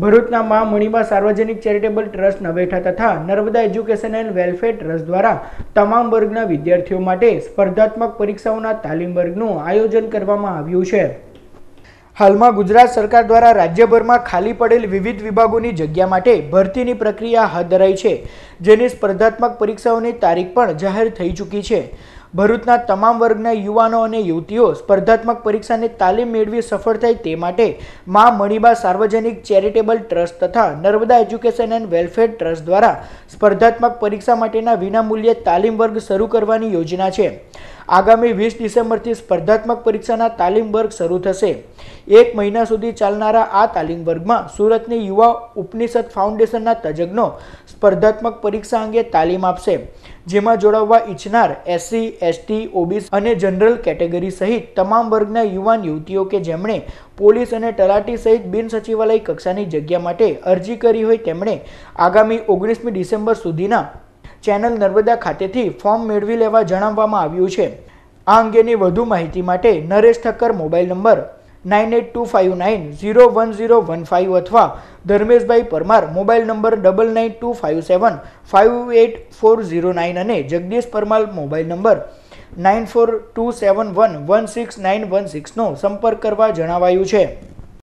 ભરૂચના મા મણિબા સાર્વજનિક ચેરિટેબલ ટ્રસ્ટ નવેઠા તથા Narmada education and welfare trust દ્વારા તમામ વર્ગના વિદ્યાર્થીઓ માટે સ્પર્ધાત્મક પરીક્ષાઓના તાલીમ વર્ગનું આયોજન કરવામાં આવ્યું છે હાલમાં ગુજરાત સરકાર દ્વારા રાજ્યભરમાં ખાલી પડેલ વિવિધ વિભાગોની જગ્યા માટે ભરતીની પ્રક્રિયા હાથ ધરાઈ છે જેની સ્પર્ધાત્મક પરીક્ષાઓની તારીખ પણ જાહેર થઈ ચૂકી છે ભરૂચના તમામ વર્ગના યુવાનો અને યુવતીઓ સ્પર્ધાત્મક પરીક્ષાને તાલીમ મેળવી સફળ થાય તે માટે મા મણિબા સાર્વજનિક ચેરિટેબલ ટ્રસ્ટ તથા Narmada education and welfare trust દ્વારા સ્પર્ધાત્મક પરીક્ષા માટેના વિનામૂલ્યે તાલીમ વર્ગ શરૂ કરવાની યોજના છે આગામી વીસ ડિસેમ્બરથી સ્પર્ધાત્મક પરીક્ષાના તાલીમ વર્ગ શરૂ થશે એક મહિના સુધી ચાલનારા આ તાલીમ વર્ગમાં સુરતની યુવા ઉપનિષદ ફાઉન્ડેશનના તજજ્ઞો સ્પર્ધાત્મક પરીક્ષા અંગે તાલીમ આપશે જેમાં જોડાવવા ઈચ્છનાર એસસી એસટી ઓબીસી અને જનરલ કેટેગરી સહિત તમામ વર્ગના યુવાન યુવતીઓ કે જેમણે પોલીસ અને તલાટી સહિત બિન સચિવાલય કક્ષાની જગ્યા માટે અરજી કરી હોય તેમણે આગામી ઓગણીસમી ડિસેમ્બર સુધીના ચેનલ નર્મદા ખાતેથી ફોર્મ મેળવી લેવા જણાવવામાં આવ્યું છે આ અંગેની વધુ માહિતી માટે Naresh Thakkar mobile number nine eight two five nine zero one zero one five અથવા Dharmeshbhai Parmar mobile number double nine two five seven five eight four zero nine અને Jagdish Parmar mobile number nine four two seven one one six nine one સિક્સનો સંપર્ક કરવા જણાવાયું છે